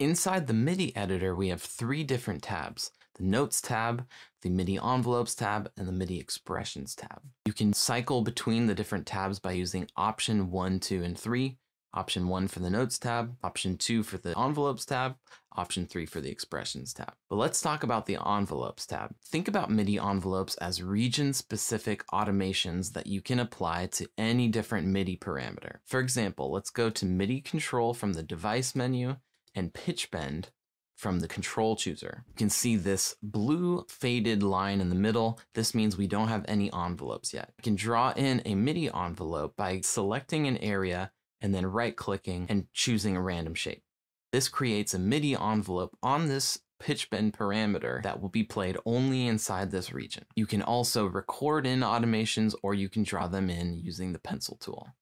Inside the MIDI editor, we have three different tabs, the Notes tab, the MIDI Envelopes tab, and the MIDI Expressions tab. You can cycle between the different tabs by using Option 1, 2, and 3, Option 1 for the Notes tab, Option 2 for the Envelopes tab, Option 3 for the Expressions tab. But let's talk about the Envelopes tab. Think about MIDI envelopes as region-specific automations that you can apply to any different MIDI parameter. For example, let's go to MIDI control from the Device menu and pitch bend from the control chooser. You can see this blue faded line in the middle. This means we don't have any envelopes yet. You can draw in a MIDI envelope by selecting an area and then right clicking and choosing a random shape. This creates a MIDI envelope on this pitch bend parameter that will be played only inside this region. You can also record in automations or you can draw them in using the pencil tool.